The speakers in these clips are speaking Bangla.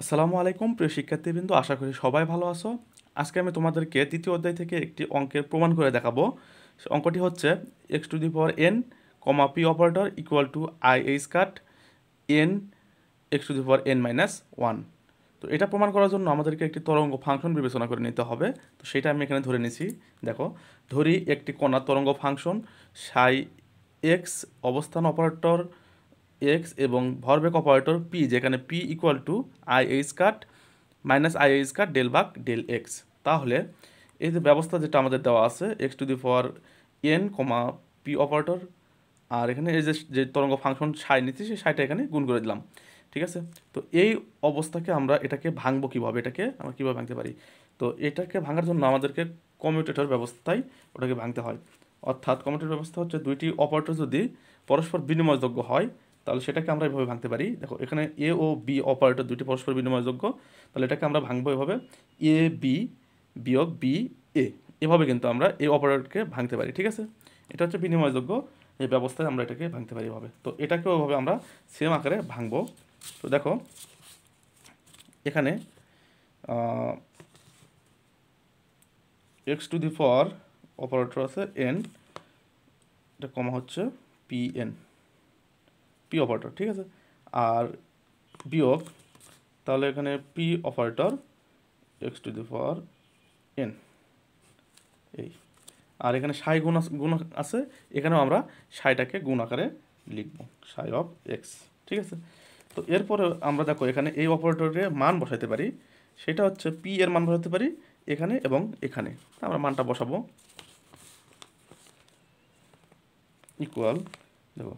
আসসালামু আলাইকুম প্রিয় শিক্ষার্থীবৃন্দ আশা করি সবাই ভালো আছো আজকে আমি তোমাদেরকে তৃতীয় অধ্যায় থেকে একটি অঙ্কের প্রমাণ করে দেখাবো অঙ্কটি হচ্ছে x to the power n comma p operator equal to i h cut n x to the power n minus one তো এটা প্রমাণ করার জন্য আমাদেরকে একটি তরঙ্গ ফাংশন বিবেচনা করে নিতে হবে তো সেটা আমি এখানে ধরে নিছি দেখো ধরি একটি কণা তরঙ্গ ফাংশন সাই এক্স অবস্থান অপারেটর এক্স এবং ভরবেগ অপারেটর পি যেখানে p equal to i h cut minus i h cut del বাক ডেল এক্স তাহলে এই যে ব্যবস্থা যেটা আমাদের দেওয়া আছে x to the for n comma p operator আর এখানে এই যে যে তরঙ্গ ফাংশন সাই নিচ্ছে সেই সাইটা এখানে গুণ করে দিলাম ঠিক আছে তো এই অবস্থাকে আমরা এটাকে ভাঙবো কীভাবে এটাকে আমরা কীভাবে ভাঙতে পারি তো এটাকে ভাঙার জন্য আমাদেরকে কমিউটেটর ব্যবস্থায় ওটাকে ভাঙতে হয় অর্থাৎ কমিউটেটর ব্যবস্থা হচ্ছে দুইটি অপারেটর যদি পরস্পর বিনিময়যোগ্য হয় তাহলে সেটাকে আমরা এভাবে ভাঙতে পারি দেখো এখানে এ ও বি অপারেটর দুটি পরস্পর বিনিময়যোগ্য তাহলে এটাকে আমরা ভাঙবো এভাবে এ বি বিয়োগ বি এ এভাবে কিন্তু আমরা এ অপারেটরকে ভাঙতে পারি ঠিক আছে এটা হচ্ছে বিনিময়যোগ্য এই ব্যবস্থায় আমরা এটাকে ভাঙতে পারি এভাবে তো এটাকেও ওভাবে আমরা সেম আকারে ভাঙবো তো দেখো এখানে x to the for operator আছে এন এটা কমা হচ্ছে পি এন পি অপারেটর ঠিক আছে আর বিয়োগ তাহলে এখানে p operator x to the power n এই আর এখানে সাই গুণ গুণ আছে এখানেও আমরা সাইটাকে গুণ আকারে লিখব সাই অফ এক্স ঠিক আছে তো এরপরে আমরা দেখো এখানে এই অপারেটরের মান বসাইতে পারি সেটা হচ্ছে পি এর মান বসাতে পারি এখানে এবং এখানে আমরা মানটা বসাবো ইকুয়াল দেখো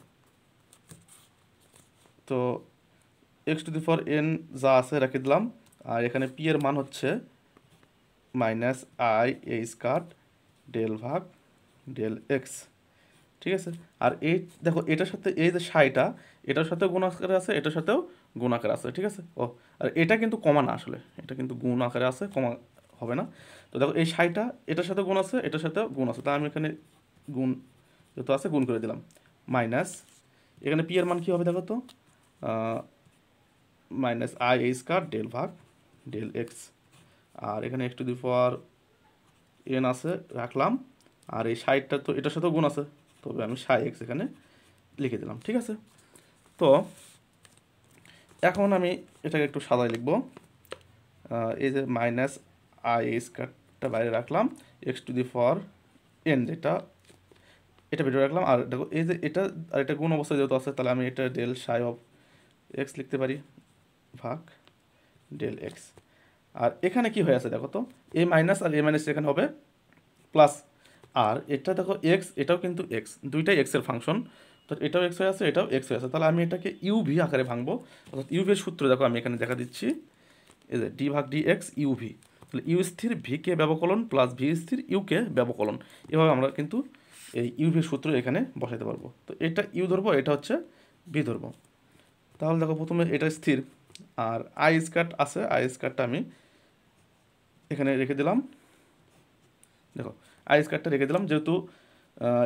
তো x to the for n যা আছে রেখে দিলাম আর এখানে পি এর মান হচ্ছে minus i h cut del ভাগ ডেল এক্স ঠিক আছে আর এই দেখো এটার সাথে এই যে সাইটা এটার সাথেও গুণ আকারে আছে এটার সাথেও গুণ আকারে আছে ঠিক আছে ও আর এটা কিন্তু কমা না আসলে এটা কিন্তু গুণ আকারে আছে কমা হবে না তো দেখো এই সাইটা এটার সাথে গুণ আছে এটার সাথেও গুণ আছে তাই আমি এখানে গুণ যত আছে গুণ করে দিলাম মাইনাস এখানে পি এর মান কী হবে দেখো তো মাইনাস আই এই স্কার ডেল ভাগ ডেল এক্স আর এখানে x to the power n আছে রাখলাম আর এই সাইডটা তো এটার সাথেও গুণ আছে তবে আমি সাই এক্স এখানে লিখে দিলাম ঠিক আছে তো এখন আমি এটাকে একটু সাদায় লিখব এই যে মাইনাস আই এই স্কারটা বাইরে রাখলাম x to the power n যেটা এটা ভিডিও রাখলাম আর দেখো এই যে এটা আর এটা গুণ অবস্থায় যেহেতু আছে তাহলে আমি এটা ডেল সাই অফ এক্স লিখতে পারি ভাগ ডেল এক্স আর এখানে কি হয়ে আছে দেখো তো এ মাইনাস আর এ মাইনাস এখানে হবে প্লাস আর এটা দেখো এক্স এটাও কিন্তু এক্স দুইটাই এক্সের ফাংশন তো এটাও এক্স হয়ে আছে এটাও এক্স হয়ে আছে তাহলে আমি এটাকে ইউভি আকারে ভাঙবো অর্থাৎ ইউভির সূত্র দেখো আমি এখানে দেখা দিচ্ছি এই যে ডি ভাগ ডি এক্স ইউভি তাহলে ইউ স্থির ভিকে ব্যবকলন প্লাস ভি স্থির ইউকে ব্যবকলন এভাবে আমরা কিন্তু এই ইউভির সূত্র এখানে বসাতে পারবো তো এটা ইউ ধরবো এটা হচ্ছে বি ধরবো তাহলে দেখো প্রথমে এটা স্থির আর আই স্কার্ট আছে আই স্কার্টটা আমি এখানে রেখে দিলাম দেখো আই স্কার্টটা রেখে দিলাম যেহেতু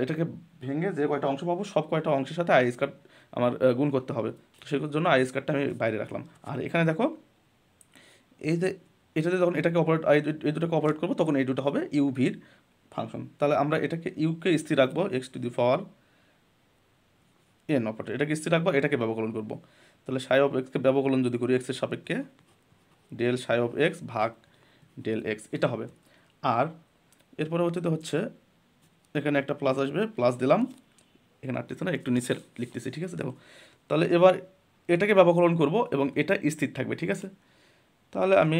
এটাকে ভেঙে যে কয়টা অংশ পাবো সব কয়টা অংশের সাথে আই স্কার্ট আমার গুণ করতে হবে তো সেগুলোর জন্য আই স্কার্টটা আমি বাইরে রাখলাম আর এখানে দেখো এই যে এটাতে যখন এটাকে অপারেট এই দুটোকে অপারেট করবো তখন এই দুটো হবে ইউভির ফাংশন তাহলে আমরা এটাকে ইউকে স্থির রাখবো x to the power n operator এটাকে স্থির রাখবো এটাকে ব্যবকলন করব তাহলে সাই অফ এক্সকে ব্যবকলন যদি করি এক্সের সাপেক্ষে ডেল সাই অফ এক্স ভাগ ডেল এক্স এটা হবে আর এর পরবর্তীতে হচ্ছে এখানে একটা প্লাস আসবে প্লাস দিলাম এখানে আটটি না একটু নিচে লিখতেছি ঠিক আছে দেখো তাহলে এবার এটাকে ব্যবকলন করব এবং এটা স্থির থাকবে ঠিক আছে তাহলে আমি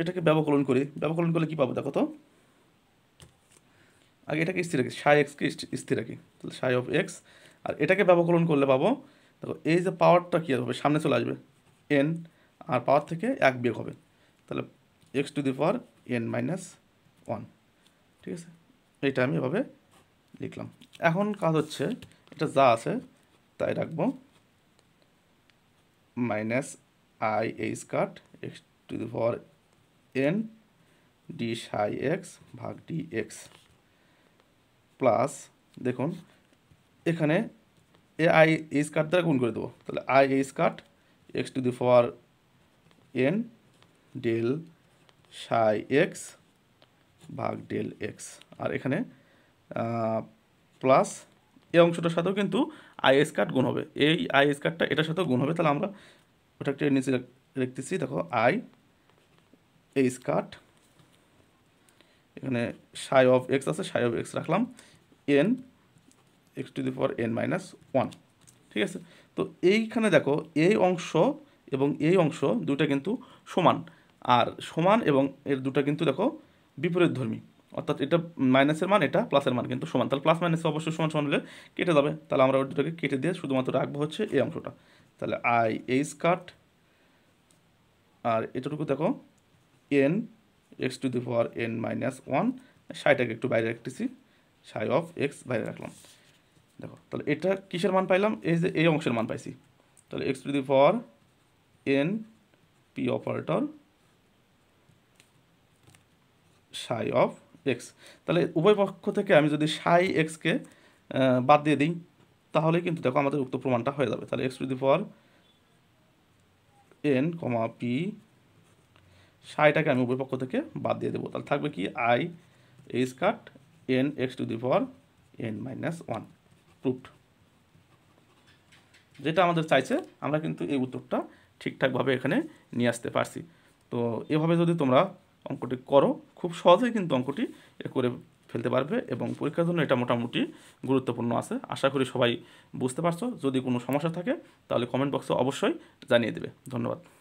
এটাকে ব্যবকলন করি ব্যবকলন করলে কী পাবো দেখো তো আগে এটাকে স্থির রাখি সাই এক্সকে স্থির রাখি তাহলে সাই অফ এক্স আর এটাকে ব্যবকরণ করলে পাবো দেখো এই যে পাওয়ারটা কী হবে সামনে চলে আসবে এন আর পাওয়ার থেকে এক বিয়োগ হবে তাহলে x to the power n minus one ঠিক আছে এটা আমি এভাবে লিখলাম এখন কাজ হচ্ছে এটা যা আছে তাই রাখবো minus i h cut x to the power n d psi x ভাগ ডি এক্স প্লাস দেখুন এখানে এ আই এইচ কাট দ্বারা গুণ করে দেবো তাহলে i h cut x to the for n del psi x ভাগ ডেল এক্স আর এখানে প্লাস এই অংশটার সাথেও কিন্তু আইএস কার্ড গুণ হবে এই আইএস কার্ডটা এটার সাথেও গুণ হবে তাহলে আমরা ওটা একটা নিচে লিখতেছি দেখো আই এইস কার্ড এখানে সাই অফ এক্স আছে সাই অফ এক্স রাখলাম n x to the power n minus one ঠিক আছে তো এইখানে দেখো এই অংশ এবং এই অংশ দুটা কিন্তু সমান আর সমান এবং এর দুটা কিন্তু দেখো বিপরীত ধর্মী অর্থাৎ এটা মাইনাসের মান এটা প্লাসের মান কিন্তু সমান তাহলে প্লাস মাইনাসে অবশ্যই সমান সমান হলে কেটে যাবে তাহলে আমরা ওই দুটাকে কেটে দিয়ে শুধুমাত্র রাখবো হচ্ছে এই অংশটা তাহলে আই এইচ কাট আর এটুকু দেখো n x to the power n minus one সাইটাকে একটু বাইরে রাখতেছি সাই অফ এক্স বাইরে রাখলাম দেখো তাহলে এটা কিসের মান পাইলাম এই যে এই অংশের মান পাইছি তাহলে x to the for n p operator psi of x তাহলে উভয় পক্ষ থেকে আমি যদি সাই এক্সকে বাদ দিয়ে দিই তাহলে কিন্তু দেখো আমাদের উক্ত প্রমাণটা হয়ে যাবে তাহলে x to the for n comma p সাইটাকে আমি উভয় পক্ষ থেকে বাদ দিয়ে দেবো তাহলে থাকবে কি i h cut n x to the for n minus one proved যেটা আমাদের চাইছে আমরা কিন্তু এই উত্তরটা ঠিকঠাকভাবে এখানে নিয়ে আসতে পারছি তো এভাবে যদি তোমরা অঙ্কটি করো খুব সহজেই কিন্তু অঙ্কটি করে ফেলতে পারবে এবং পরীক্ষার জন্য এটা মোটামুটি গুরুত্বপূর্ণ আছে আশা করি সবাই বুঝতে পারছো যদি কোনো সমস্যা থাকে তাহলে কমেন্ট বক্সে অবশ্যই জানিয়ে দেবে ধন্যবাদ